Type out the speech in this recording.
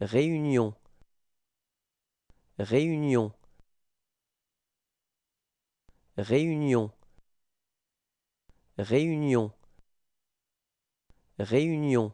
Réunion. Réunion. Réunion. Réunion. Réunion.